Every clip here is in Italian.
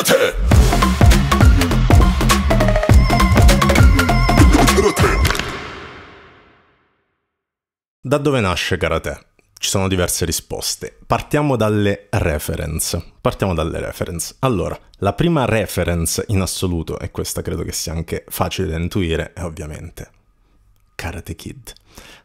Rete! Rete! Da dove nasce karate? Ci sono diverse risposte. Partiamo dalle reference. Partiamo dalle reference. Allora, la prima reference in assoluto, e questa credo che sia anche facile da intuire, è ovviamente Karate Kid.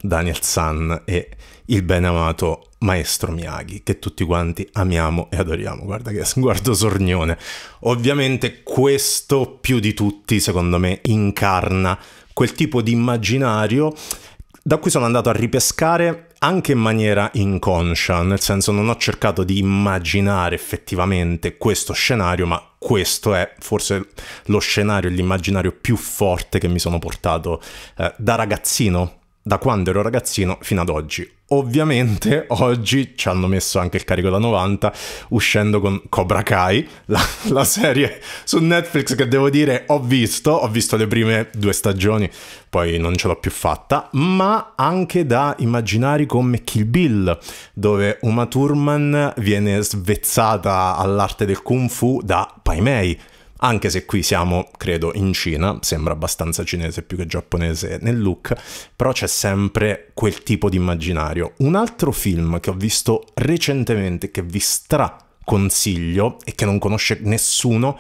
Daniel San e il benamato maestro Miyagi, che tutti quanti amiamo e adoriamo. Guarda che sguardo sornione. Ovviamente questo più di tutti, secondo me, incarna quel tipo di immaginario da cui sono andato a ripescare anche in maniera inconscia, nel senso non ho cercato di immaginare effettivamente questo scenario, ma questo è forse lo scenario, l'immaginario più forte che mi sono portato eh, da ragazzino da quando ero ragazzino fino ad oggi. Ovviamente oggi ci hanno messo anche il carico da 90 uscendo con Cobra Kai, la, la, serie su Netflix che devo dire ho visto, ho visto le prime due stagioni, poi non ce l'ho più fatta, ma anche da immaginari come Kill Bill, dove Uma Thurman viene svezzata all'arte del kung fu da Pai Mei anche se qui siamo, credo, in Cina, sembra abbastanza cinese più che giapponese nel look, però c'è sempre quel tipo di immaginario. Un altro film che ho visto recentemente, che vi straconsiglio e che non conosce nessuno,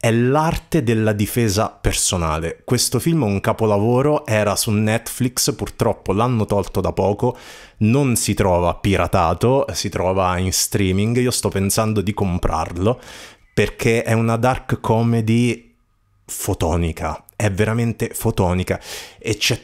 è l'arte della difesa personale. Questo film è un capolavoro, era su Netflix, purtroppo l'hanno tolto da poco, non si trova piratato, si trova in streaming, io sto pensando di comprarlo perché è una dark comedy fotonica, è veramente fotonica e c'è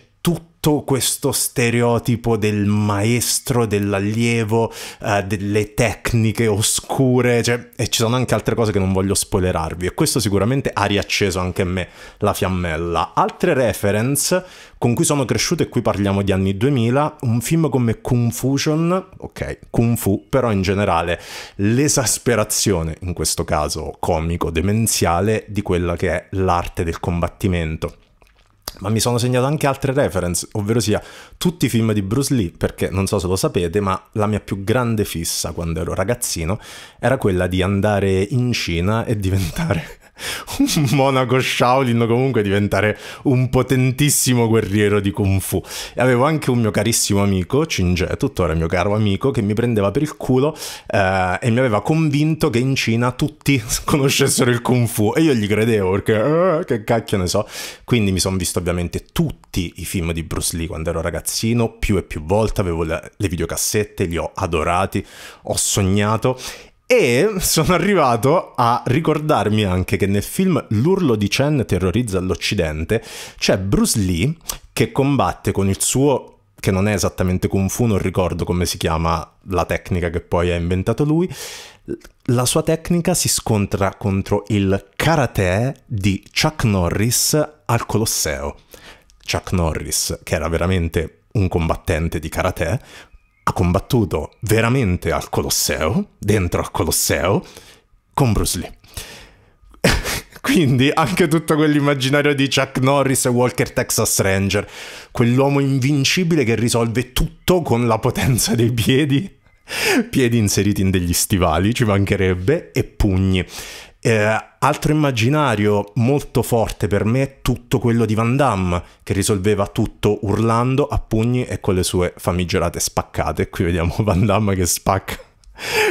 tutto questo stereotipo del maestro, dell'allievo, eh, delle tecniche oscure, cioè, e ci sono anche altre cose che non voglio spoilerarvi, e questo sicuramente ha riacceso anche me la fiammella. Altre reference con cui sono cresciuto, e qui parliamo di anni 2000, un film come Confusion, ok, Kung Fu, però in generale l'esasperazione, in questo caso comico, demenziale, di quella che è l'arte del combattimento ma mi sono segnato anche altre reference, ovvero sia tutti i film di Bruce Lee, perché non so se lo sapete, ma la mia più grande fissa quando ero ragazzino era quella di andare in Cina e diventare un monaco Shaolin comunque diventare un potentissimo guerriero di Kung Fu. E avevo anche un mio carissimo amico, Cinge, tuttora mio caro amico, che mi prendeva per il culo eh, e mi aveva convinto che in Cina tutti conoscessero il Kung Fu e io gli credevo perché eh, che cacchio ne so. Quindi mi sono visto ovviamente tutti i film di Bruce Lee quando ero ragazzino, più e più volte avevo le, le videocassette, li ho adorati, ho sognato e sono arrivato a ricordarmi anche che nel film L'urlo di Chen terrorizza l'Occidente c'è Bruce Lee che combatte con il suo che non è esattamente Kung Fu, non ricordo come si chiama la tecnica che poi ha inventato lui. La sua tecnica si scontra contro il karate di Chuck Norris al Colosseo. Chuck Norris, che era veramente un combattente di karate, ha combattuto veramente al Colosseo, dentro al Colosseo, con Bruce Lee. Quindi anche tutto quell'immaginario di Chuck Norris e Walker Texas Ranger, quell'uomo invincibile che risolve tutto con la potenza dei piedi, piedi inseriti in degli stivali, ci mancherebbe, e pugni. Eh, altro immaginario molto forte per me è tutto quello di Van Damme, che risolveva tutto urlando a pugni e con le sue famigerate spaccate. Qui vediamo Van Damme che spacca,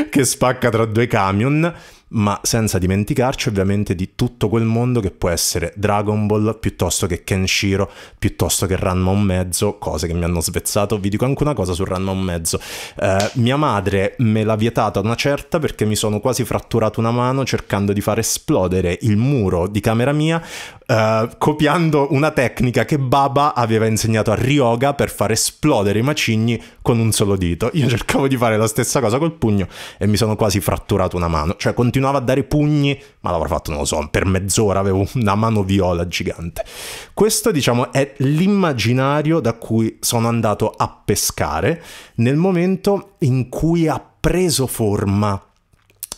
che spacca tra due camion ma senza dimenticarci ovviamente di tutto quel mondo che può essere Dragon Ball piuttosto che Kenshiro, piuttosto che Ranma un mezzo, cose che mi hanno svezzato. Vi dico anche una cosa su Ranma un mezzo. Eh, mia madre me l'ha vietata una certa perché mi sono quasi fratturato una mano cercando di far esplodere il muro di camera mia eh, copiando una tecnica che Baba aveva insegnato a Ryoga per far esplodere i macigni con un solo dito. Io cercavo di fare la stessa cosa col pugno e mi sono quasi fratturato una mano. Cioè continuavo a dare pugni, ma l'avrò fatto, non lo so, per mezz'ora avevo una mano viola gigante. Questo, diciamo, è l'immaginario da cui sono andato a pescare nel momento in cui ha preso forma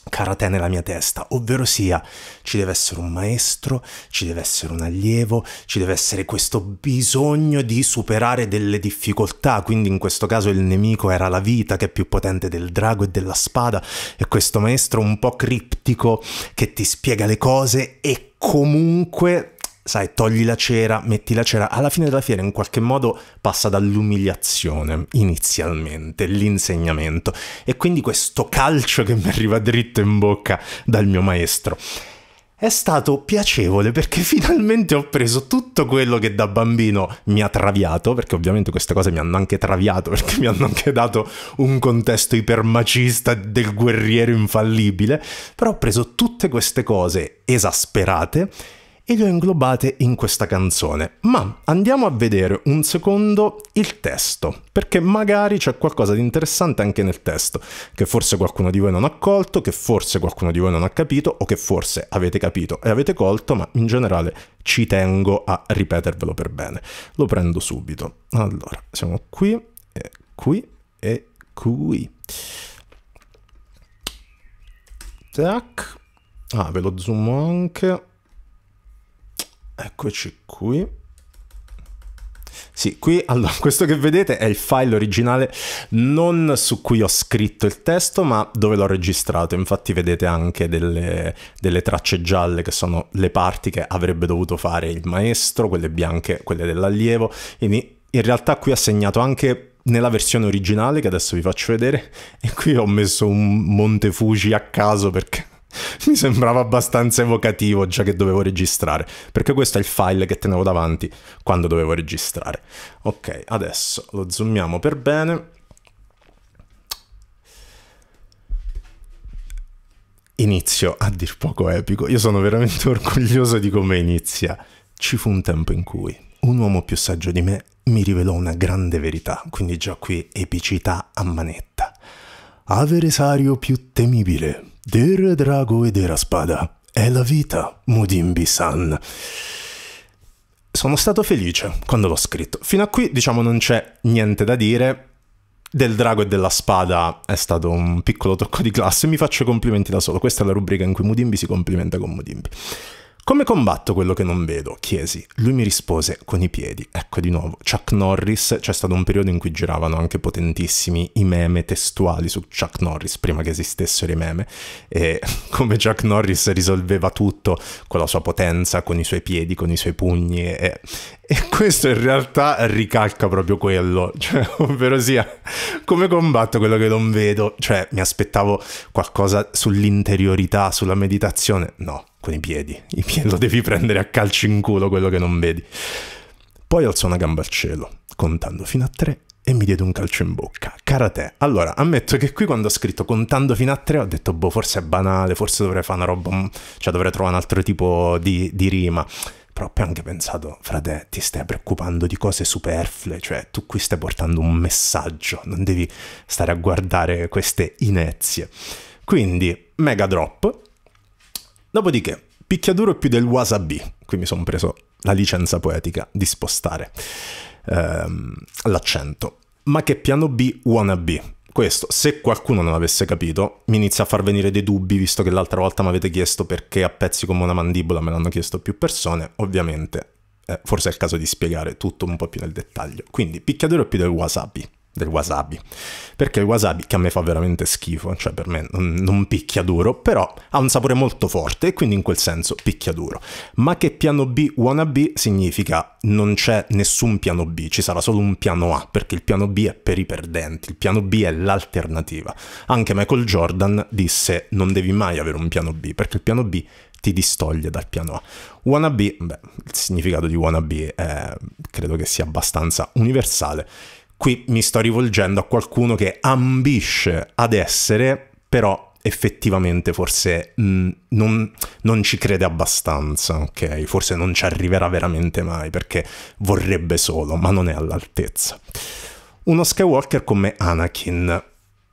karate nella mia testa, ovvero sia ci deve essere un maestro, ci deve essere un allievo, ci deve essere questo bisogno di superare delle difficoltà, quindi in questo caso il nemico era la vita che è più potente del drago e della spada e questo maestro un po' criptico che ti spiega le cose e comunque sai, togli la cera, metti la cera, alla fine della fiera in qualche modo passa dall'umiliazione inizialmente, l'insegnamento e quindi questo calcio che mi arriva dritto in bocca dal mio maestro. È stato piacevole perché finalmente ho preso tutto quello che da bambino mi ha traviato, perché ovviamente queste cose mi hanno anche traviato, perché mi hanno anche dato un contesto ipermacista del guerriero infallibile, però ho preso tutte queste cose esasperate e le ho inglobate in questa canzone. Ma andiamo a vedere un secondo il testo, perché magari c'è qualcosa di interessante anche nel testo, che forse qualcuno di voi non ha colto, che forse qualcuno di voi non ha capito o che forse avete capito e avete colto, ma in generale ci tengo a ripetervelo per bene. Lo prendo subito. Allora, siamo qui e qui e qui. Tac. Ah, ve lo zoom anche. Eccoci qui. Sì, qui allora, questo che vedete è il file originale non su cui ho scritto il testo, ma dove l'ho registrato. Infatti vedete anche delle, delle, tracce gialle che sono le parti che avrebbe dovuto fare il maestro, quelle bianche, quelle dell'allievo. Quindi in realtà qui ha segnato anche nella versione originale che adesso vi faccio vedere e qui ho messo un Monte Fuji a caso perché mi sembrava abbastanza evocativo già che dovevo registrare, perché questo è il file che tenevo davanti quando dovevo registrare. Ok, adesso lo zoomiamo per bene. Inizio a dir poco epico, io sono veramente orgoglioso di come inizia. Ci fu un tempo in cui un uomo più saggio di me mi rivelò una grande verità, quindi già qui epicità a manetta. Avversario più temibile, Dere drago e dera spada, è la vita, Mudimbi-san. Sono stato felice quando l'ho scritto. Fino a qui, diciamo, non c'è niente da dire. Del drago e della spada è stato un piccolo tocco di classe. Mi faccio complimenti da solo. Questa è la rubrica in cui Mudimbi si complimenta con Mudimbi. Come combatto quello che non vedo? chiesi. Lui mi rispose con i piedi. Ecco di nuovo, Chuck Norris, c'è stato un periodo in cui giravano anche potentissimi i meme testuali su Chuck Norris, prima che esistessero i meme, e come Chuck Norris risolveva tutto con la sua potenza, con i suoi piedi, con i suoi pugni, e, e questo in realtà ricalca proprio quello, cioè, ovvero sia, come combatto quello che non vedo? Cioè, mi aspettavo qualcosa sull'interiorità, sulla meditazione? No con i piedi. I piedi lo devi prendere a calci in culo quello che non vedi. Poi alzò una gamba al cielo, contando fino a tre, e mi diede un calcio in bocca. Cara te, allora ammetto che qui quando ho scritto contando fino a tre ho detto, boh, forse è banale, forse dovrei fare una roba, cioè dovrei trovare un altro tipo di, di rima. Però ho anche pensato, frate, ti stai preoccupando di cose superflue, cioè tu qui stai portando un messaggio, non devi stare a guardare queste inezie. Quindi, mega drop, Dopodiché, picchiaduro più del wasabi, qui mi sono preso la licenza poetica di spostare ehm, l'accento. Ma che piano B wannabe? Questo, se qualcuno non avesse capito, mi inizia a far venire dei dubbi, visto che l'altra volta mi avete chiesto perché a pezzi come una mandibola me l'hanno chiesto più persone, ovviamente eh, forse è il caso di spiegare tutto un po' più nel dettaglio. Quindi, picchiaduro più del wasabi del wasabi. Perché il wasabi, che a me fa veramente schifo, cioè per me non, non picchia duro, però ha un sapore molto forte e quindi in quel senso picchia duro. Ma che piano B wannabe significa non c'è nessun piano B, ci sarà solo un piano A, perché il piano B è per i perdenti, il piano B è l'alternativa. Anche Michael Jordan disse non devi mai avere un piano B, perché il piano B ti distoglie dal piano A. Wannabe, beh, il significato di wannabe è, credo che sia abbastanza universale Qui mi sto rivolgendo a qualcuno che ambisce ad essere, però effettivamente forse mh, mm, non, non, ci crede abbastanza, ok? Forse non ci arriverà veramente mai perché vorrebbe solo, ma non è all'altezza. Uno Skywalker come Anakin.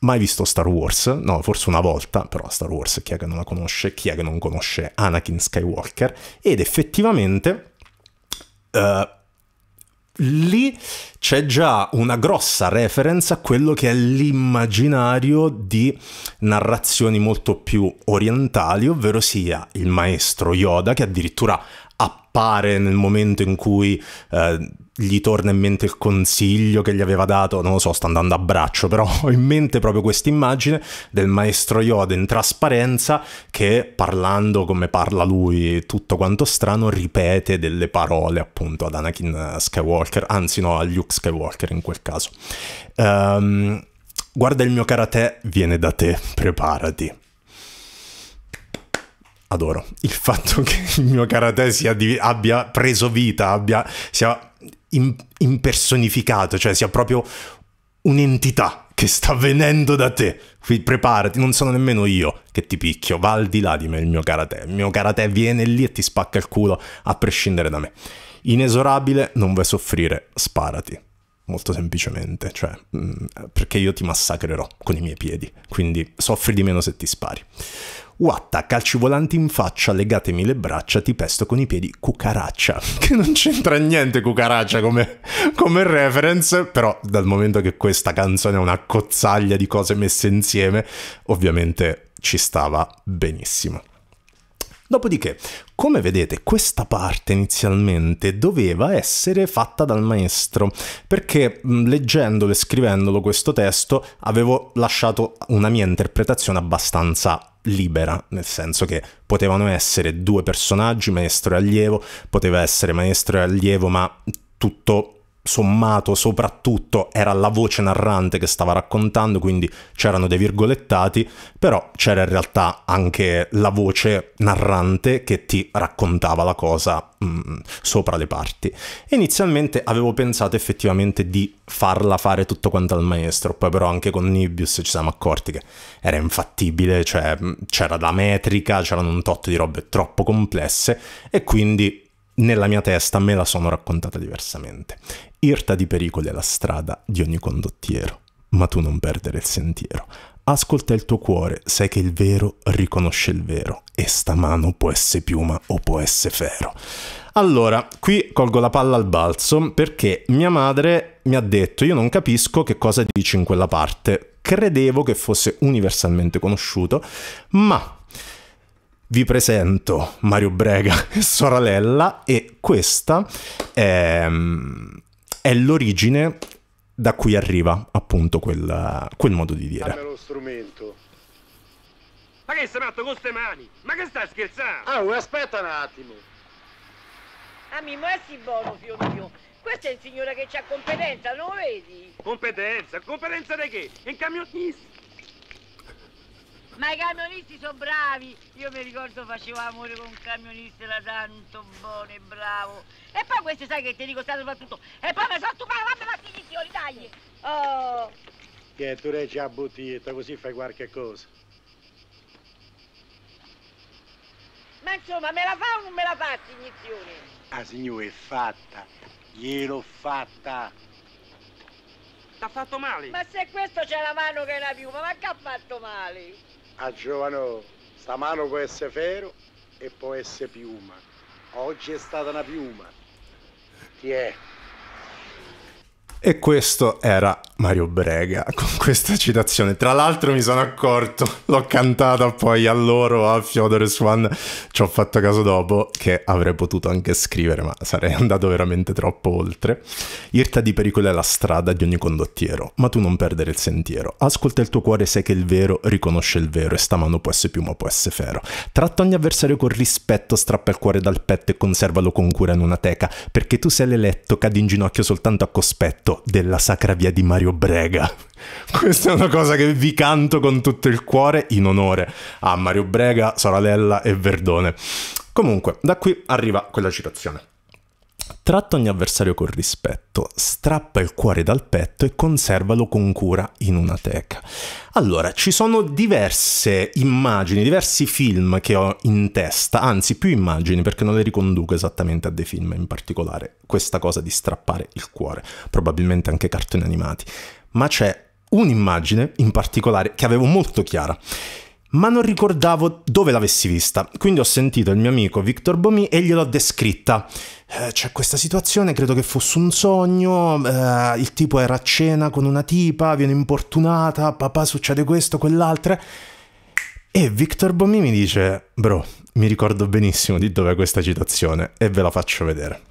Mai visto Star Wars? No, forse una volta, però Star Wars chi è che non la conosce? Chi è che non conosce Anakin Skywalker? Ed effettivamente... Uh, lì c'è già una grossa reference a quello che è l'immaginario di narrazioni molto più orientali, ovvero sia il maestro Yoda che addirittura appare nel momento in cui eh, gli torna in mente il consiglio che gli aveva dato, non lo so, sta andando a braccio, però ho in mente proprio questa immagine del maestro Yoda in trasparenza che parlando come parla lui tutto quanto strano ripete delle parole appunto ad Anakin Skywalker, anzi no, a Luke Skywalker in quel caso. Um, guarda il mio karate, viene da te, preparati adoro il fatto che il mio karate div- abbia preso vita, abbia, sia impersonificato, cioè sia proprio un'entità che sta venendo da te. Qui preparati, non sono nemmeno io che ti picchio, va al di là di me il mio karate. Il mio karate viene lì e ti spacca il culo a prescindere da me. Inesorabile, non vuoi soffrire, sparati. Molto semplicemente, cioè, mm, perché io ti massacrerò con i miei piedi, quindi soffri di meno se ti spari. Watta, calci volanti in faccia, legatemi le braccia, ti pesto con i piedi, cucaraccia. Che non c'entra niente cucaraccia come, come reference, però dal momento che questa canzone è una cozzaglia di cose messe insieme, ovviamente ci stava benissimo. Dopodiché, come vedete, questa parte inizialmente doveva essere fatta dal maestro, perché leggendolo e scrivendolo questo testo avevo lasciato una mia interpretazione abbastanza libera, nel senso che potevano essere due personaggi, maestro e allievo, poteva essere maestro e allievo, ma tutto sommato soprattutto era la voce narrante che stava raccontando, quindi c'erano dei virgolettati, però c'era in realtà anche la voce narrante che ti raccontava la cosa mm, sopra le parti. Inizialmente avevo pensato effettivamente di farla fare tutto quanto al maestro, poi però anche con Nibius ci siamo accorti che era infattibile, cioè mm, c'era la metrica, c'erano un tot di robe troppo complesse e quindi nella mia testa me la sono raccontata diversamente. Irta di pericoli è la strada di ogni condottiero, ma tu non perdere il sentiero. Ascolta il tuo cuore, sai che il vero riconosce il vero, e sta mano può essere piuma o può essere ferro. Allora, qui colgo la palla al balzo perché mia madre mi ha detto io non capisco che cosa dici in quella parte, credevo che fosse universalmente conosciuto, ma vi presento Mario Brega e Soralella e questa è mm, è l'origine da cui arriva appunto quel, quel modo di dire. Dammi lo strumento. Ma che sei matto con queste mani? Ma che stai scherzando? oh, aspetta un attimo. Ami, ma si buono, figlio mio. Questa è il signore che c'ha competenza, non lo vedi? Competenza? Competenza di che? In un camionista. Ma i camionisti sono bravi. Io mi ricordo facevo amore con un camionista, era tanto buono e bravo. E poi questo sai che ti dico stato tutto. E poi mi sono stupato, vabbè, ma sti signori, oh, dai. Oh. Che tu reggi a bottiglietta, così fai qualche cosa. Ma insomma, me la fa o non me la fa, signizione? Ah, signore, è fatta. Gliel'ho fatta. T'ha fatto male? Ma se questo c'è la mano che è la piuma, ma che ha fatto male? A giovano, sta mano può essere ferro e può essere piuma. Oggi è stata una piuma. Ti è. E questo era Mario Brega con questa citazione. Tra l'altro mi sono accorto, l'ho cantata poi a loro, a Fyodor Swan, ci ho fatto caso dopo, che avrei potuto anche scrivere, ma sarei andato veramente troppo oltre. Irta di pericolo è la strada di ogni condottiero, ma tu non perdere il sentiero. Ascolta il tuo cuore, sai che il vero riconosce il vero e sta mano può essere più, ma può essere fero. Tratta ogni avversario con rispetto, strappa il cuore dal petto e conservalo con cura in una teca, perché tu sei l'eletto, cadi in ginocchio soltanto a cospetto letto della Sacra Via di Mario Brega. Questa è una cosa che vi canto con tutto il cuore in onore a Mario Brega, Soralella e Verdone. Comunque, da qui arriva quella citazione. Tratta ogni avversario con rispetto, strappa il cuore dal petto e conservalo con cura in una teca. Allora, ci sono diverse immagini, diversi film che ho in testa, anzi più immagini perché non le riconduco esattamente a dei film in particolare, questa cosa di strappare il cuore, probabilmente anche cartoni animati, ma c'è un'immagine in particolare che avevo molto chiara ma non ricordavo dove l'avessi vista. Quindi ho sentito il mio amico Victor Bomi e gliel'ho descritta. Eh, c'è questa situazione, credo che fosse un sogno, eh, il tipo era a cena con una tipa, viene importunata, papà succede questo, quell'altro. E Victor Bomi mi dice, bro, mi ricordo benissimo di dove è questa citazione e ve la faccio vedere.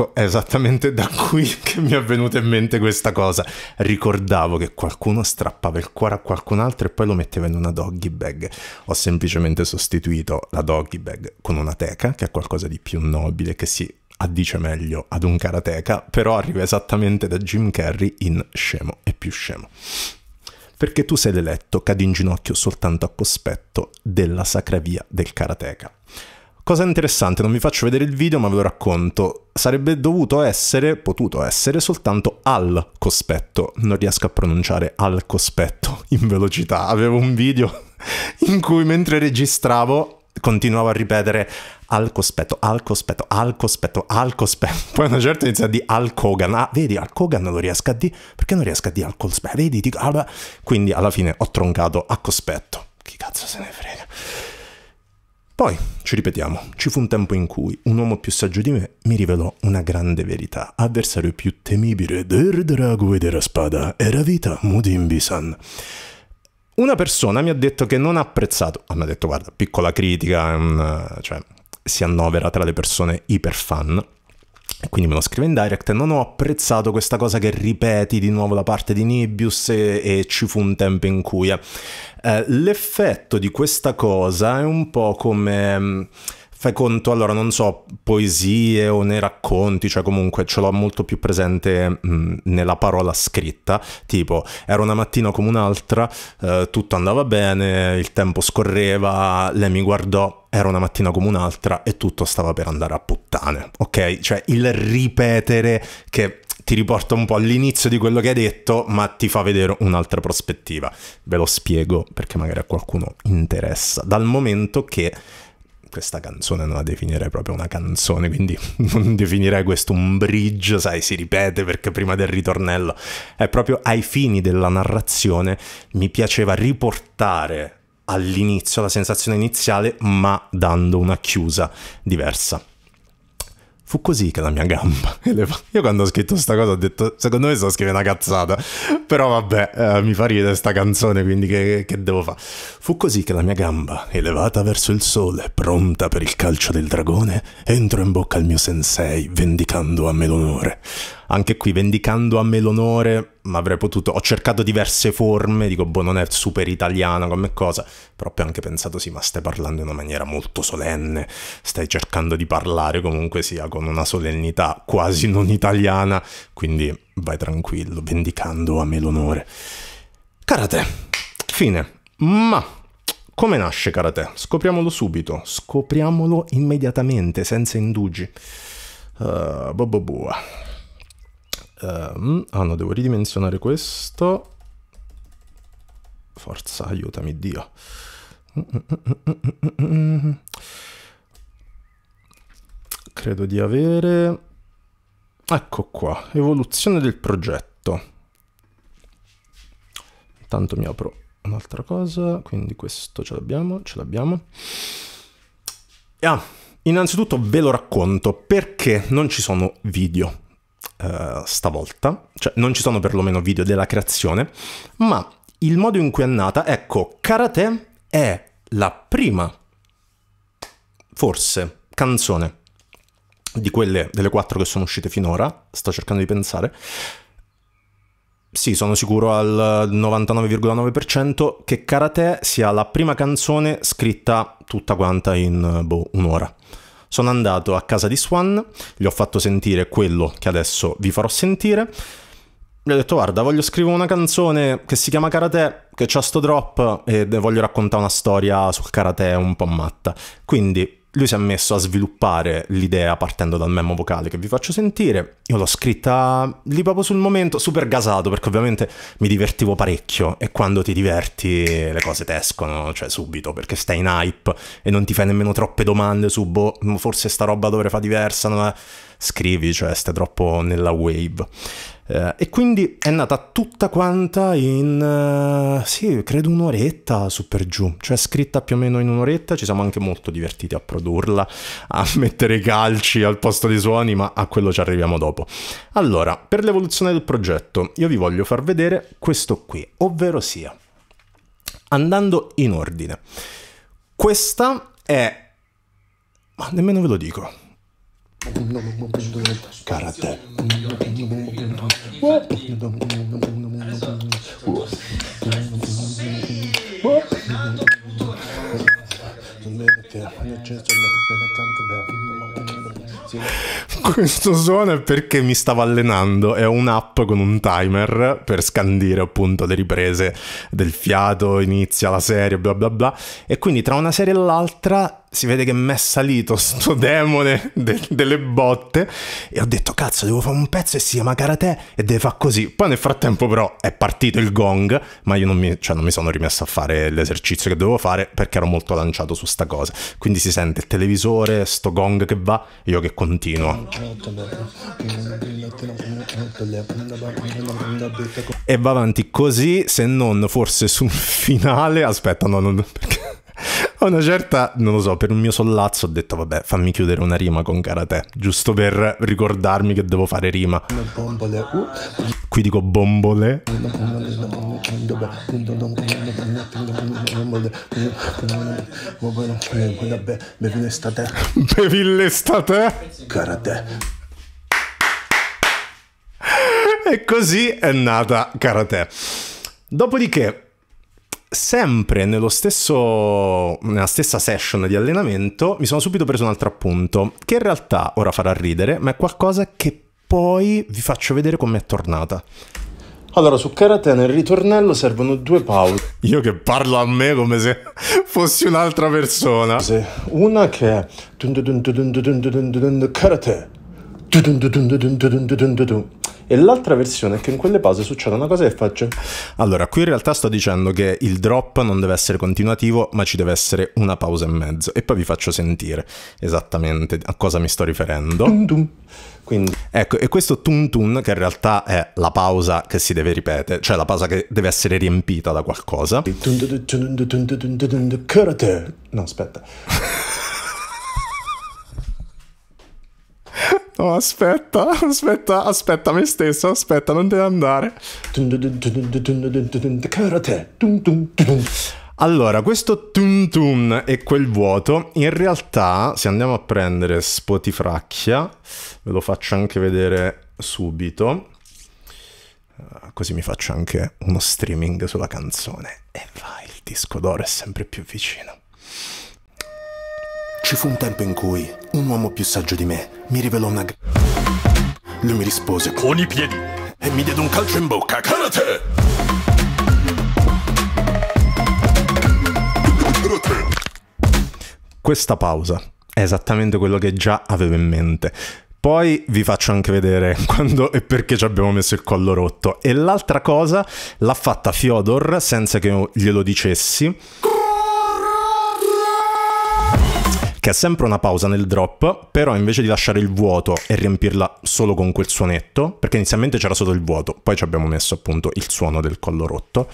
Ecco, è esattamente da qui che mi è venuta in mente questa cosa. Ricordavo che qualcuno strappava il cuore a qualcun altro e poi lo metteva in una doggy bag. Ho semplicemente sostituito la doggy bag con una teca, che è qualcosa di più nobile, che si addice meglio ad un karateka, però arriva esattamente da Jim Carrey in Scemo e più scemo. Perché tu sei l'eletto, cadi in ginocchio soltanto a cospetto della sacra via del karateka. Cosa interessante, non vi faccio vedere il video ma ve lo racconto. Sarebbe dovuto essere, potuto essere, soltanto al cospetto. Non riesco a pronunciare al cospetto in velocità. Avevo un video in cui mentre registravo continuavo a ripetere al cospetto, al cospetto, al cospetto, al cospetto. Poi una certa inizia a dire al Kogan. Ah, vedi, al Kogan lo riesco a dire. Perché non riesco a dire al cospetto? Vedi, dico... Ah, Quindi alla fine ho troncato a cospetto. Chi cazzo se ne frega. Poi, ci ripetiamo, ci fu un tempo in cui un uomo più saggio di me mi rivelò una grande verità. Avversario più temibile del drago e della spada era vita Mudimbisan. Una persona mi ha detto che non ha apprezzato, ah, mi ha detto guarda, piccola critica, ehm, cioè si annovera tra le persone iperfan, quindi me lo scrive in direct. Non ho apprezzato questa cosa che ripeti di nuovo da parte di Nibius e, e ci fu un tempo in cui. Eh, eh l'effetto di questa cosa è un po' come mm, fai conto, allora non so, poesie o nei racconti, cioè comunque ce l'ho molto più presente mh, mm, nella parola scritta, tipo era una mattina come un'altra, eh, tutto andava bene, il tempo scorreva, lei mi guardò, era una mattina come un'altra e tutto stava per andare a puttane, ok? Cioè il ripetere che ti riporta un po' all'inizio di quello che hai detto, ma ti fa vedere un'altra prospettiva. Ve lo spiego perché magari a qualcuno interessa, dal momento che questa canzone non la definirei proprio una canzone, quindi non definirei questo un bridge, sai, si ripete perché prima del ritornello, è proprio ai fini della narrazione mi piaceva riportare all'inizio la sensazione iniziale, ma dando una chiusa diversa. Fu così che la mia gamba elevò. Io quando ho scritto questa cosa ho detto, secondo me sto scrivendo una cazzata, però vabbè, eh, mi fa ridere sta canzone, quindi che, che devo fare? Fu così che la mia gamba, elevata verso il sole, pronta per il calcio del dragone, entro in bocca al mio sensei, vendicando a me l'onore anche qui vendicando a me l'onore, ma avrei potuto, ho cercato diverse forme, dico, boh, non è super italiana come cosa, però ho anche pensato, sì, ma stai parlando in una maniera molto solenne, stai cercando di parlare comunque sia con una solennità quasi non italiana, quindi vai tranquillo, vendicando a me l'onore. Karate, fine, ma... Come nasce karate? Scopriamolo subito, scopriamolo immediatamente, senza indugi. Uh, boh boh, boh. Um, ah no, devo ridimensionare questo. Forza, aiutami Dio. Credo di avere... Ecco qua, evoluzione del progetto. Intanto mi apro un'altra cosa, quindi questo ce l'abbiamo, ce l'abbiamo. Ah, innanzitutto ve lo racconto perché non ci sono video eh, stavolta, cioè non ci sono perlomeno video della creazione, ma il modo in cui è nata, ecco, Karate è la prima, forse, canzone di quelle delle quattro che sono uscite finora, sto cercando di pensare. Sì, sono sicuro al 99,9% che Karate sia la prima canzone scritta tutta quanta in boh, un'ora. Sono andato a casa di Swan, gli ho fatto sentire quello che adesso vi farò sentire. Gli ho detto guarda voglio scrivere una canzone che si chiama Karate, che c'ha sto drop e voglio raccontare una storia sul karate un po' matta. Quindi lui si è messo a sviluppare l'idea partendo dal memo vocale che vi faccio sentire. Io l'ho scritta lì proprio sul momento, super gasato, perché ovviamente mi divertivo parecchio e quando ti diverti le cose ti escono, cioè subito, perché stai in hype e non ti fai nemmeno troppe domande su boh, forse sta roba dovrei fare diversa, non è... Eh scrivi, cioè stai troppo nella wave. Eh, e quindi è nata tutta quanta in, eh, sì, credo un'oretta su per giù, cioè scritta più o meno in un'oretta, ci siamo anche molto divertiti a produrla, a mettere i calci al posto dei suoni, ma a quello ci arriviamo dopo. Allora, per l'evoluzione del progetto, io vi voglio far vedere questo qui, ovvero sia, andando in ordine, questa è... ma nemmeno ve lo dico, karate questo suono è perché mi stavo allenando. È un'app con un timer per scandire appunto le riprese del fiato, inizia la serie, bla bla bla. E quindi tra una serie e l'altra si vede che mi è salito sto demone de delle botte e ho detto cazzo devo fare un pezzo e si chiama karate e deve fare così poi nel frattempo però è partito il gong ma io non mi, cioè, non mi sono rimesso a fare l'esercizio che dovevo fare perché ero molto lanciato su sta cosa quindi si sente il televisore sto gong che va io che continuo e va avanti così se non forse sul finale aspetta no, no perché a una certa, non lo so, per un mio sollazzo ho detto vabbè fammi chiudere una rima con karate, giusto per ricordarmi che devo fare rima. Qui dico bombole. Bevi l'estate. Bevi l'estate. Karate. E così è nata karate. Dopodiché sempre nello stesso, nella stessa session di allenamento mi sono subito preso un altro appunto, che in realtà ora farà ridere, ma è qualcosa che poi vi faccio vedere come è tornata. Allora, su karate nel ritornello servono due pause. Io che parlo a me come se fossi un'altra persona. Una che è karate. E l'altra versione è che in quelle pause succede una cosa che faccio. Allora, qui in realtà sto dicendo che il drop non deve essere continuativo, ma ci deve essere una pausa e mezzo. E poi vi faccio sentire esattamente a cosa mi sto riferendo. Dun dun. Quindi. Ecco, e questo tun tun, che in realtà è la pausa che si deve ripetere, cioè la pausa che deve essere riempita da qualcosa. No, aspetta. No, aspetta, aspetta, aspetta me stesso, aspetta, non devi andare. Karate. Allora, questo tun tun e quel vuoto, in realtà, se andiamo a prendere Spotifracchia, ve lo faccio anche vedere subito, così mi faccio anche uno streaming sulla canzone. E vai, il disco d'oro è sempre più vicino. Ci fu un tempo in cui un uomo più saggio di me mi rivelò una... Lui mi rispose con i piedi e mi diede un calcio in bocca. Karate! Karate! Questa pausa è esattamente quello che già avevo in mente. Poi vi faccio anche vedere quando e perché ci abbiamo messo il collo rotto. E l'altra cosa l'ha fatta Fyodor senza che io glielo dicessi che ha sempre una pausa nel drop, però invece di lasciare il vuoto e riempirla solo con quel suonetto, perché inizialmente c'era solo il vuoto, poi ci abbiamo messo appunto il suono del collo rotto.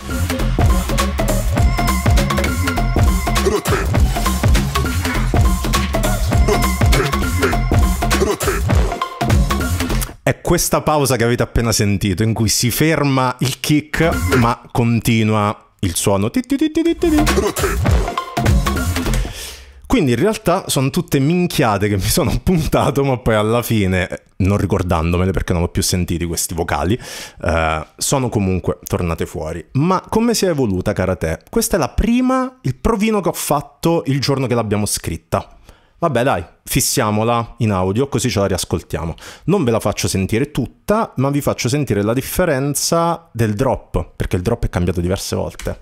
È questa pausa che avete appena sentito, in cui si ferma il kick, ma continua il suono. Quindi in realtà sono tutte minchiate che mi sono puntato, ma poi alla fine, eh, non ricordandomele perché non ho più sentiti questi vocali, eh, sono comunque tornate fuori. Ma come si è evoluta cara te? Questa è la prima, il provino che ho fatto il giorno che l'abbiamo scritta. Vabbè dai, fissiamola in audio così ce la riascoltiamo. Non ve la faccio sentire tutta, ma vi faccio sentire la differenza del drop, perché il drop è cambiato diverse volte.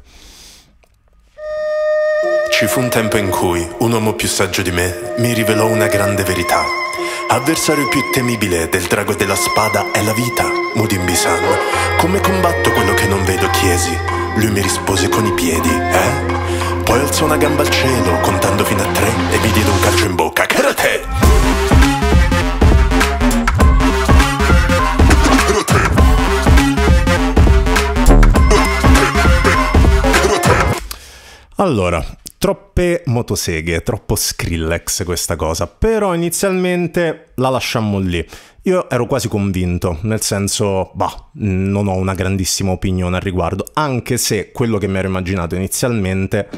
Ci fu un tempo in cui un uomo più saggio di me mi rivelò una grande verità. Avversario più temibile del drago della spada è la vita, Mudin Bisan. Come combatto quello che non vedo, chiesi. Lui mi rispose con i piedi, eh? Poi alzò una gamba al cielo, contando fino a tre, e mi diede un calcio in bocca. Karate! Allora, Troppe motoseghe, troppo Skrillex questa cosa, però inizialmente la lasciammo lì. Io ero quasi convinto, nel senso, bah, non ho una grandissima opinione al riguardo, anche se quello che mi ero immaginato inizialmente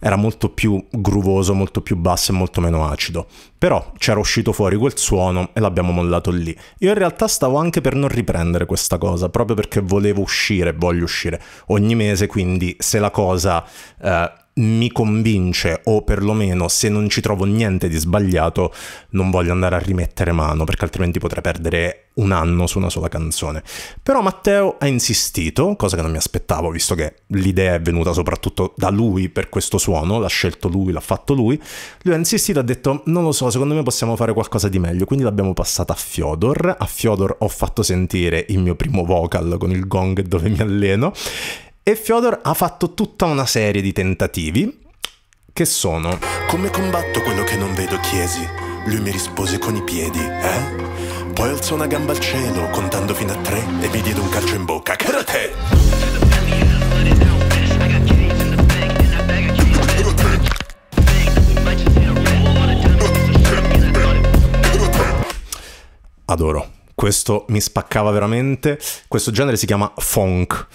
era molto più gruvoso, molto più basso e molto meno acido. Però c'era uscito fuori quel suono e l'abbiamo mollato lì. Io in realtà stavo anche per non riprendere questa cosa, proprio perché volevo uscire, voglio uscire ogni mese, quindi se la cosa eh, mi convince o perlomeno se non ci trovo niente di sbagliato non voglio andare a rimettere mano perché altrimenti potrei perdere un anno su una sola canzone. Però Matteo ha insistito, cosa che non mi aspettavo visto che l'idea è venuta soprattutto da lui per questo suono, l'ha scelto lui, l'ha fatto lui, lui ha insistito ha detto non lo so, secondo me possiamo fare qualcosa di meglio, quindi l'abbiamo passata a Fiodor, a Fiodor ho fatto sentire il mio primo vocal con il gong dove mi alleno e Fyodor ha fatto tutta una serie di tentativi che sono... Come combatto quello che non vedo, chiesi. Lui mi rispose con i piedi, eh? Poi alzò una gamba al cielo, contando fino a tre, e mi diede un calcio in bocca. Karate! adoro. Questo mi spaccava veramente. Questo genere si chiama funk.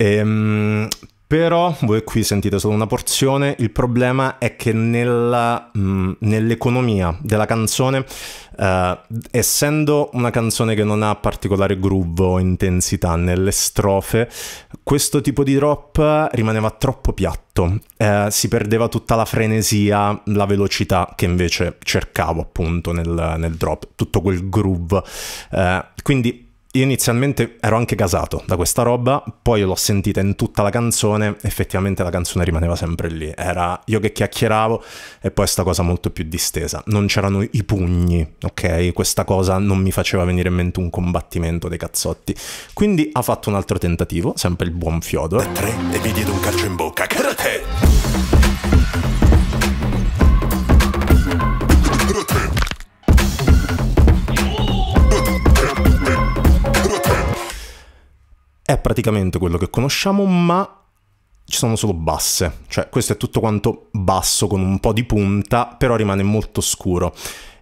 Ehm, però voi qui sentite solo una porzione, il problema è che nella, mh, mm, nell'economia della canzone, eh, essendo una canzone che non ha particolare groove o intensità nelle strofe, questo tipo di drop rimaneva troppo piatto, eh, si perdeva tutta la frenesia, la velocità che invece cercavo appunto nel, nel drop, tutto quel groove. Eh, quindi io inizialmente ero anche gasato da questa roba, poi l'ho sentita in tutta la canzone, effettivamente la canzone rimaneva sempre lì, era io che chiacchieravo e poi sta cosa molto più distesa, non c'erano i pugni, ok? Questa cosa non mi faceva venire in mente un combattimento dei cazzotti. Quindi ha fatto un altro tentativo, sempre il buon Fiodor. Da tre e mi diede un calcio in bocca, karate! è praticamente quello che conosciamo, ma ci sono solo basse, cioè questo è tutto quanto basso con un po' di punta, però rimane molto scuro.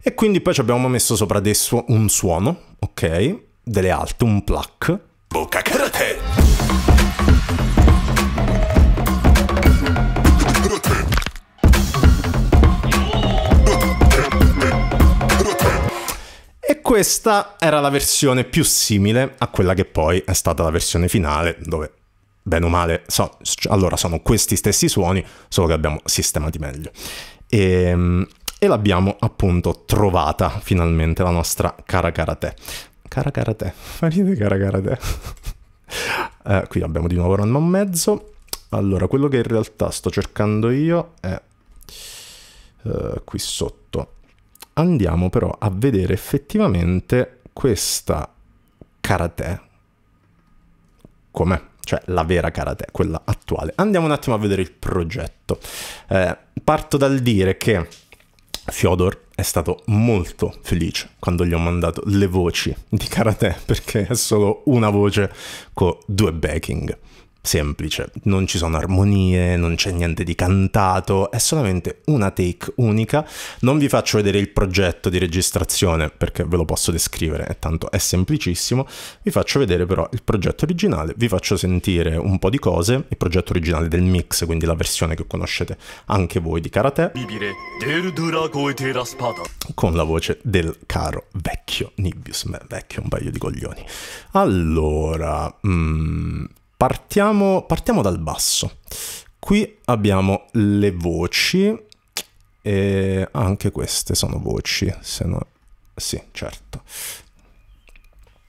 E quindi poi ci abbiamo messo sopra adesso un suono, ok, delle alte, un pluck. Bocca karate! Questa era la versione più simile a quella che poi è stata la versione finale, dove bene o male, so, allora sono questi stessi suoni, solo che abbiamo sistemati meglio. E, ehm, e l'abbiamo appunto trovata finalmente la nostra cara cara te. Cara cara te, farite cara cara te. eh, qui abbiamo di nuovo Ranma mezzo. Allora, quello che in realtà sto cercando io è... Uh, qui sotto andiamo però a vedere effettivamente questa karate com'è, cioè la vera karate, quella attuale. Andiamo un attimo a vedere il progetto. Eh, parto dal dire che Fyodor è stato molto felice quando gli ho mandato le voci di karate perché è solo una voce con due backing semplice, non ci sono armonie, non c'è niente di cantato, è solamente una take unica. Non vi faccio vedere il progetto di registrazione perché ve lo posso descrivere, tanto è semplicissimo, vi faccio vedere però il progetto originale, vi faccio sentire un po' di cose, il progetto originale del mix, quindi la versione che conoscete anche voi di Karate, con la voce del caro vecchio Nibius, beh vecchio un paio di coglioni. Allora... Mm, Partiamo, partiamo dal basso. Qui abbiamo le voci e anche queste sono voci, se no... Sì, certo.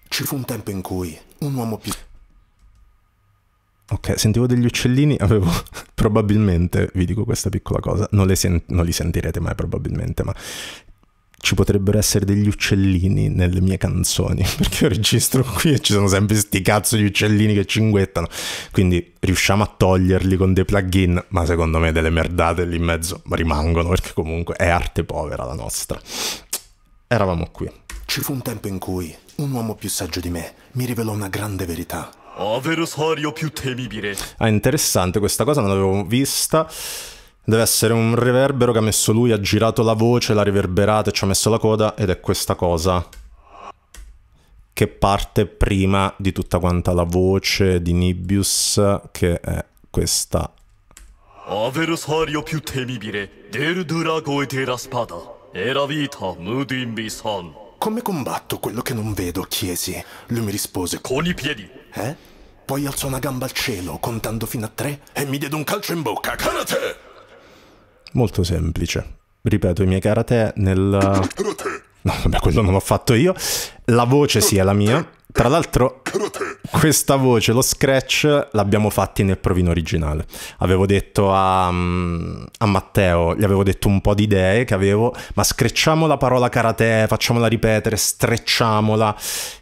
Ci fu un tempo in cui un uomo più... Ok, sentivo degli uccellini, avevo probabilmente, vi dico questa piccola cosa, non, sen non li sentirete mai probabilmente, ma ci potrebbero essere degli uccellini nelle mie canzoni, perché io registro qui e ci sono sempre sti cazzo di uccellini che cinguettano, quindi riusciamo a toglierli con dei plugin, ma secondo me delle merdate lì in mezzo rimangono, perché comunque è arte povera la nostra. Eravamo qui. Ci fu un tempo in cui un uomo più saggio di me mi rivelò una grande verità. Avversario più temibile. Ah, interessante questa cosa, non l'avevo vista. Deve essere un reverbero che ha messo lui, ha girato la voce, l'ha riverberata e ci ha messo la coda ed è questa cosa che parte prima di tutta quanta la voce di Nibius che è questa. Avversario più temibile del drago e della spada, era vita mudimbi Come combatto quello che non vedo? chiesi. Lui mi rispose con i piedi. Eh? Poi alzò una gamba al cielo, contando fino a tre, e mi diede un calcio in bocca. Karate! molto semplice. Ripeto, i miei karate nel... No, vabbè, quello non l'ho fatto io. La voce sì è la mia. Tra l'altro, questa voce, lo scratch, l'abbiamo fatti nel provino originale. Avevo detto a, mm, a, Matteo, gli avevo detto un po' di idee che avevo, ma screcciamo la parola karate, facciamola ripetere, strecciamola,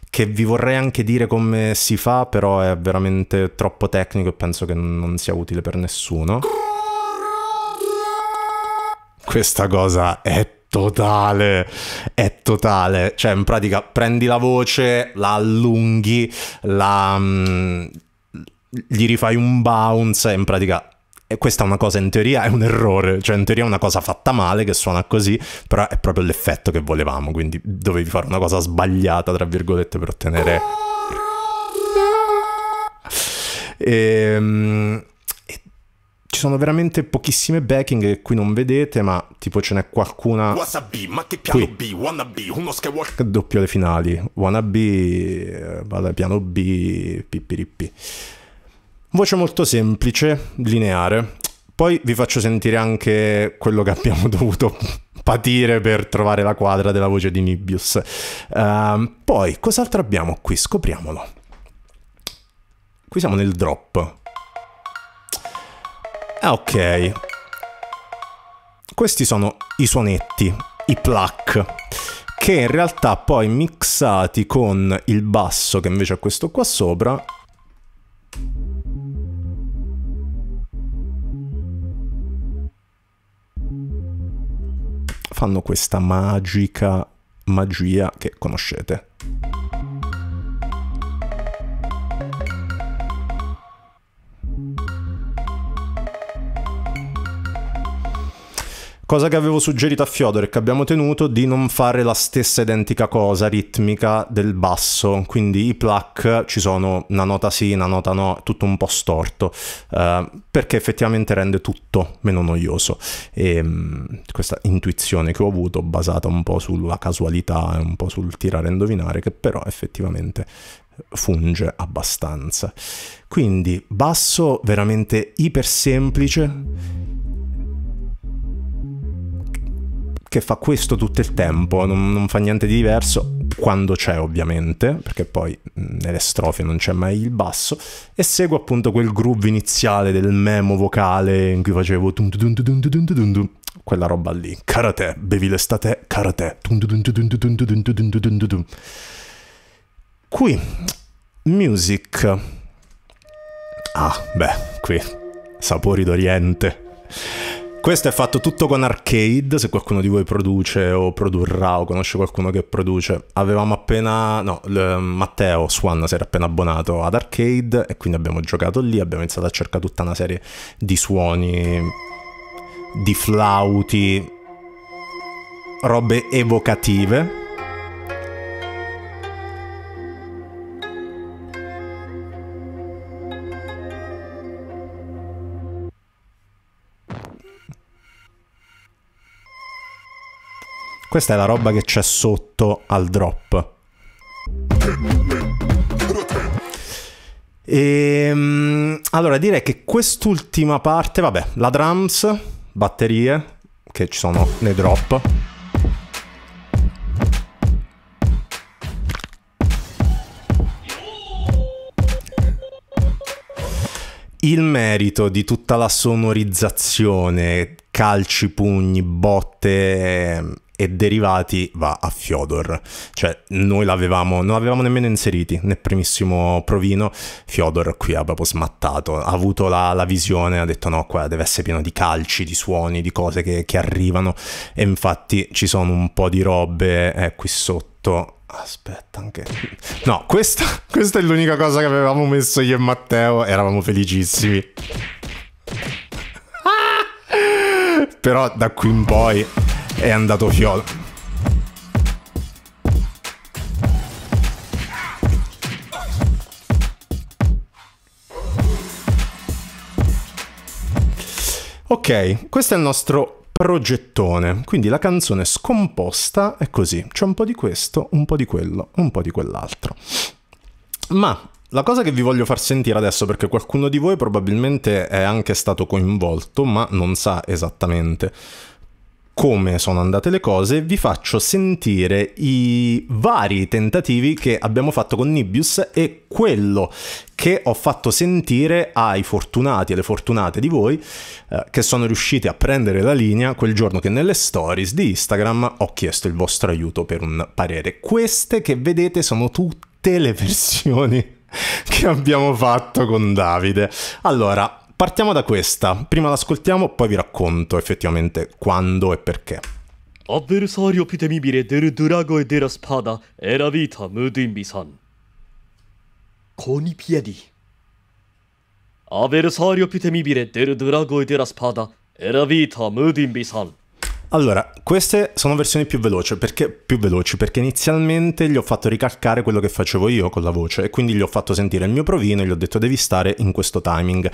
che vi vorrei anche dire come si fa, però è veramente troppo tecnico e penso che non sia utile per nessuno questa cosa è totale, è totale. Cioè, in pratica prendi la voce, la allunghi, la, mh, mm, gli rifai un bounce in pratica... E questa è una cosa in teoria è un errore, cioè in teoria è una cosa fatta male che suona così, però è proprio l'effetto che volevamo, quindi dovevi fare una cosa sbagliata, tra virgolette, per ottenere... Ehm... Ci sono veramente pochissime backing che qui non vedete, ma tipo ce n'è qualcuna. Wasabi, ma che piano qui. B, wannabe, uno Skywalker. Doppio le finali. Wanna B, eh, vada piano B, pippirippi. Voce molto semplice, lineare. Poi vi faccio sentire anche quello che abbiamo dovuto patire per trovare la quadra della voce di Nibius. Uh, ehm, poi, cos'altro abbiamo qui? Scopriamolo. Qui siamo nel drop. Ah ok. Questi sono i suonetti, i pluck, che in realtà poi mixati con il basso che invece è questo qua sopra fanno questa magica magia che conoscete. Cosa che avevo suggerito a Fiodor e che abbiamo tenuto di non fare la stessa identica cosa ritmica del basso, quindi i pluck ci sono una nota sì, una nota no, tutto un po' storto, eh, perché effettivamente rende tutto meno noioso. E ehm, mh, questa intuizione che ho avuto basata un po' sulla casualità, e un po' sul tirare a indovinare, che però effettivamente funge abbastanza. Quindi basso veramente iper semplice che fa questo tutto il tempo, non, non fa niente di diverso quando c'è ovviamente, perché poi nelle strofe non c'è mai il basso, e seguo appunto quel groove iniziale del memo vocale in cui facevo quella roba lì, karate, bevi l'estate, karate. Qui, music. Ah, beh, qui, sapori d'oriente. Questo è fatto tutto con Arcade, se qualcuno di voi produce o produrrà o conosce qualcuno che produce. Avevamo appena... no, Matteo Swan si era appena abbonato ad Arcade e quindi abbiamo giocato lì, abbiamo iniziato a cercare tutta una serie di suoni, di flauti, robe evocative Questa è la roba che c'è sotto al drop. E, ehm, allora direi che quest'ultima parte, vabbè, la drums, batterie, che ci sono nei drop. Il merito di tutta la sonorizzazione, calci, pugni, botte, e derivati va a Fiodor. Cioè, noi l'avevamo, non l'avevamo nemmeno inseriti nel primissimo provino. Fiodor qui ha proprio smattato, ha avuto la, la visione, ha detto no, qua deve essere pieno di calci, di suoni, di cose che, che arrivano. E infatti ci sono un po' di robe eh, qui sotto Aspetta anche... No, questa, questa è l'unica cosa che avevamo messo io e Matteo. Eravamo felicissimi. Però da qui in poi è andato fiola. Ok, questo è il nostro progettone, quindi la canzone scomposta è così, c'è un po' di questo, un po' di quello, un po' di quell'altro. Ma la cosa che vi voglio far sentire adesso, perché qualcuno di voi probabilmente è anche stato coinvolto, ma non sa esattamente come sono andate le cose, vi faccio sentire i vari tentativi che abbiamo fatto con Nibius e quello che ho fatto sentire ai fortunati e alle fortunate di voi eh, che sono riusciti a prendere la linea quel giorno che nelle stories di Instagram ho chiesto il vostro aiuto per un parere. Queste che vedete sono tutte le versioni che abbiamo fatto con Davide. Allora, Partiamo da questa, prima l'ascoltiamo, poi vi racconto effettivamente quando e perché. Avversario più temibile del drago e della spada è la vita, Mudimbi-san. Con i piedi. Avversario più temibile del drago e della spada è la vita, Mudimbi-san. Allora, queste sono versioni più veloci, perché, più veloci perché inizialmente gli ho fatto ricalcare quello che facevo io con la voce e quindi gli ho fatto sentire il mio provino e gli ho detto devi stare in questo timing.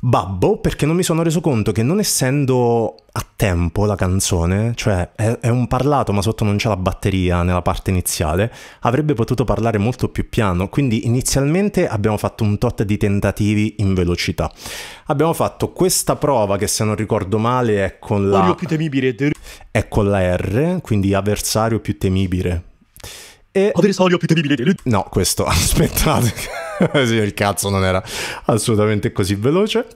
Babbo perché non mi sono reso conto che non essendo a tempo la canzone, cioè è, è, un parlato ma sotto non c'è la batteria nella parte iniziale, avrebbe potuto parlare molto più piano, quindi inizialmente abbiamo fatto un tot di tentativi in velocità. Abbiamo fatto questa prova che se non ricordo male è con la... È con la R, quindi avversario più temibile. E... Avversario più temibile. No, questo, aspettate. sì, il cazzo non era assolutamente così veloce.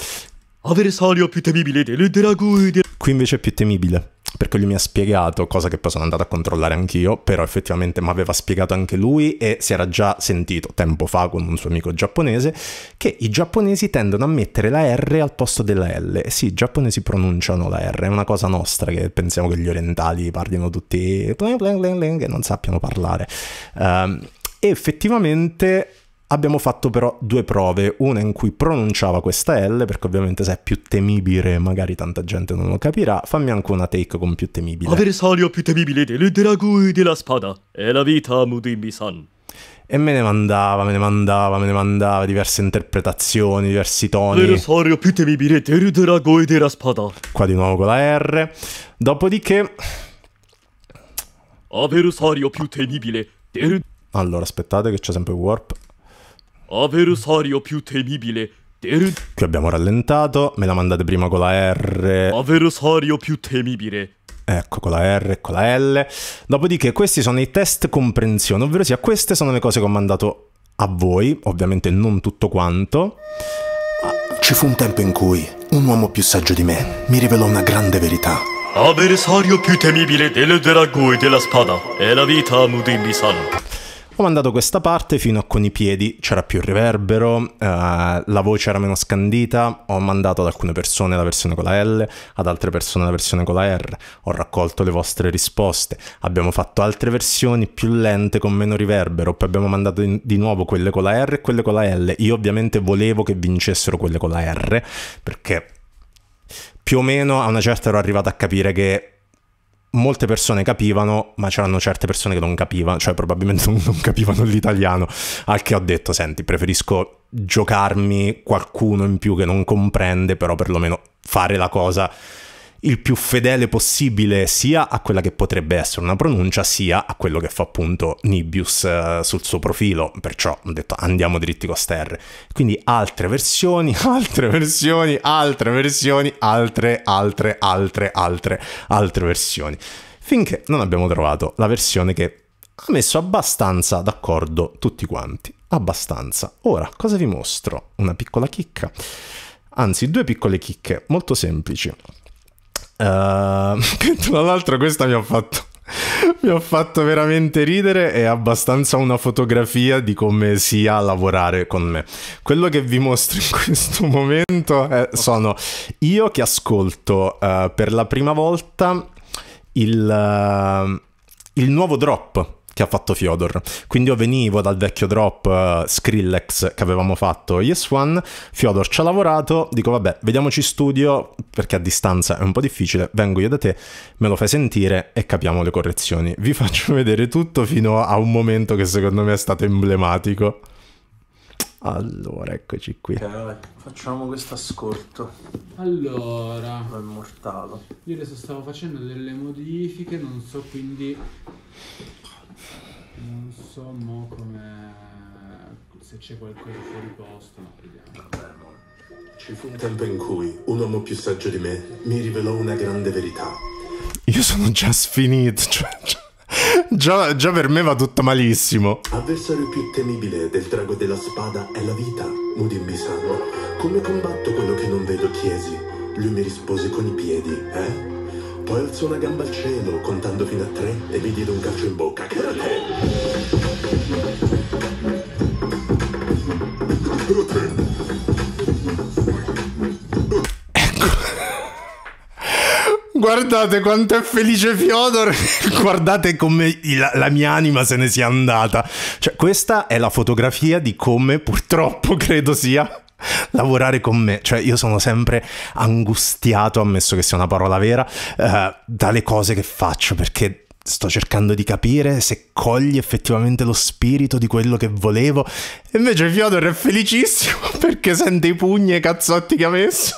Avversario più temibile delle dragui. Qui invece è più temibile perché lui mi ha spiegato, cosa che poi sono andato a controllare anch'io, però effettivamente mi aveva spiegato anche lui e si era già sentito tempo fa con un suo amico giapponese, che i giapponesi tendono a mettere la R al posto della L. Sì, i giapponesi pronunciano la R, è una cosa nostra che pensiamo che gli orientali parlino tutti e non sappiano parlare. Um, e effettivamente Abbiamo fatto però due prove, una in cui pronunciava questa L, perché ovviamente se è più temibile magari tanta gente non lo capirà, fammi anche una take con più temibile. Avversario più temibile del dragui della spada è la vita Mudimbi-san. E me ne mandava, me ne mandava, me ne mandava diverse interpretazioni, diversi toni. Avversario più temibile del dragui della spada. Qua di nuovo con la R. Dopodiché... Avversario più temibile del... Allora, aspettate che c'è sempre Warp. Avversario più temibile del... Qui abbiamo rallentato, me la mandate prima con la R. Avversario più temibile Ecco, con la R e con la L. Dopodiché questi sono i test comprensione, ovvero sia queste sono le cose che ho mandato a voi, ovviamente non tutto quanto. Ci fu un tempo in cui un uomo più saggio di me mi rivelò una grande verità. Avversario più temibile del drago e della spada è la vita Mudimbi-san comandato questa parte fino a con i piedi, c'era più riverbero, eh, la voce era meno scandita, ho mandato ad alcune persone la versione con la L, ad altre persone la versione con la R, ho raccolto le vostre risposte, abbiamo fatto altre versioni più lente con meno riverbero, poi abbiamo mandato di nuovo quelle con la R e quelle con la L, io ovviamente volevo che vincessero quelle con la R perché più o meno a una certa ero arrivato a capire che molte persone capivano, ma c'erano certe persone che non capivano, cioè probabilmente non, capivano l'italiano, al che ho detto, senti, preferisco giocarmi qualcuno in più che non comprende, però perlomeno fare la cosa il più fedele possibile sia a quella che potrebbe essere una pronuncia, sia a quello che fa appunto Nibius eh, sul suo profilo. Perciò ho detto andiamo dritti con Ster. Quindi altre versioni, altre versioni, altre versioni, altre, altre, altre, altre, altre versioni. Finché non abbiamo trovato la versione che ha messo abbastanza d'accordo tutti quanti. Abbastanza. Ora, cosa vi mostro? Una piccola chicca. Anzi, due piccole chicche, molto semplici. Uh, tra l'altro questa mi ha fatto mi ha fatto veramente ridere, è abbastanza una fotografia di come sia lavorare con me. Quello che vi mostro in questo momento è, sono io che ascolto uh, per la prima volta il, uh, il nuovo drop che ha fatto Fyodor. Quindi io venivo dal vecchio drop uh, Skrillex che avevamo fatto Yes One, Fyodor ci ha lavorato, dico vabbè, vediamoci studio perché a distanza è un po' difficile, vengo io da te, me lo fai sentire e capiamo le correzioni. Vi faccio vedere tutto fino a un momento che secondo me è stato emblematico. Allora, eccoci qui. Okay, facciamo questo ascolto. Allora, è immortale. Io adesso stavo facendo delle modifiche, non so quindi non so mo come se c'è qualcosa fuori posto, ma vediamo. Ci fu un tempo in cui un uomo più saggio di me mi rivelò una grande verità. Io sono già sfinito, cioè, già, già per me va tutto malissimo. Avversario più temibile del drago della spada è la vita, Mudimbisano. Come combatto quello che non vedo, chiesi. Lui mi rispose con i piedi, eh? Poi alzò una gamba al cielo, contando fino a tre, e mi diede un calcio in bocca, che era te. Ecco. Guardate quanto è felice Fiodor, guardate come la, la mia anima se ne sia andata. Cioè, questa è la fotografia di come purtroppo credo sia lavorare con me, cioè io sono sempre angustiato, ammesso che sia una parola vera, eh, dalle cose che faccio perché sto cercando di capire se cogli effettivamente lo spirito di quello che volevo. E invece Fiodor è felicissimo perché sente i pugni e i cazzotti che ha messo.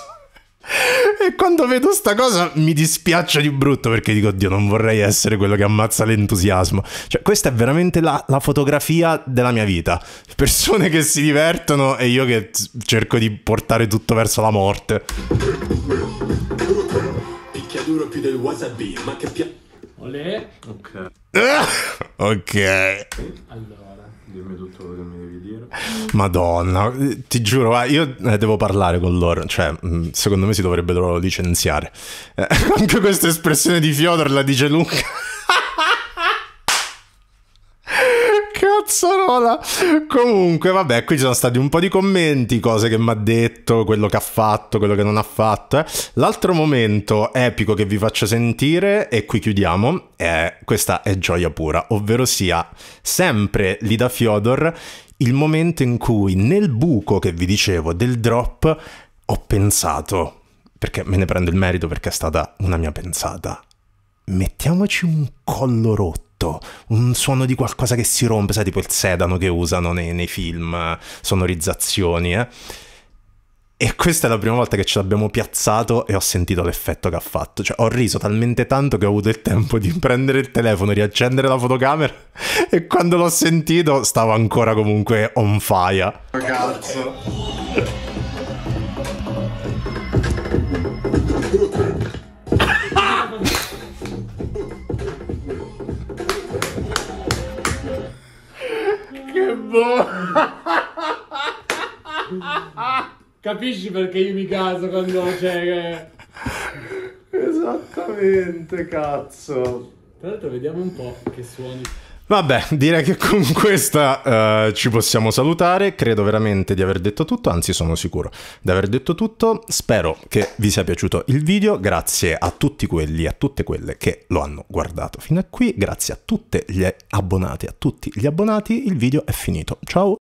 E quando vedo sta cosa mi dispiace di brutto perché dico, oddio, non vorrei essere quello che ammazza l'entusiasmo. Cioè, questa è veramente la, la, fotografia della mia vita. Persone che si divertono e io che cerco di portare tutto verso la morte. Picchiaduro più del wasabi, ma che pia... Olè. Ok. ok. Allora. Dimmi tutto quello che mi devi dire. Madonna, eh, ti giuro, ah, io eh, devo parlare con loro. Cioè, mm, secondo me si dovrebbero licenziare. Eh, anche questa espressione di Fiodor la dice Luca. cazzarola. Comunque, vabbè, qui ci sono stati un po' di commenti, cose che mi ha detto, quello che ha fatto, quello che non ha fatto. Eh. L'altro momento epico che vi faccio sentire, e qui chiudiamo, è, questa è gioia pura, ovvero sia sempre Lida Fiodor il momento in cui nel buco che vi dicevo del drop ho pensato, perché me ne prendo il merito perché è stata una mia pensata, mettiamoci un collo rotto lento, un suono di qualcosa che si rompe, sai, tipo il sedano che usano nei, nei film, sonorizzazioni, eh? E questa è la prima volta che ce l'abbiamo piazzato e ho sentito l'effetto che ha fatto. Cioè, ho riso talmente tanto che ho avuto il tempo di prendere il telefono, riaccendere la fotocamera e quando l'ho sentito stavo ancora comunque on fire. Oh, Cazzo. furbo! Capisci perché io mi caso quando c'è... Eh? Esattamente, cazzo! Tra l'altro vediamo un po' che suoni... Vabbè, direi che con questa uh, ci possiamo salutare, credo veramente di aver detto tutto, anzi sono sicuro di aver detto tutto, spero che vi sia piaciuto il video, grazie a tutti quelli e a tutte quelle che lo hanno guardato fino a qui, grazie a tutti gli abbonati, a tutti gli abbonati, il video è finito, ciao!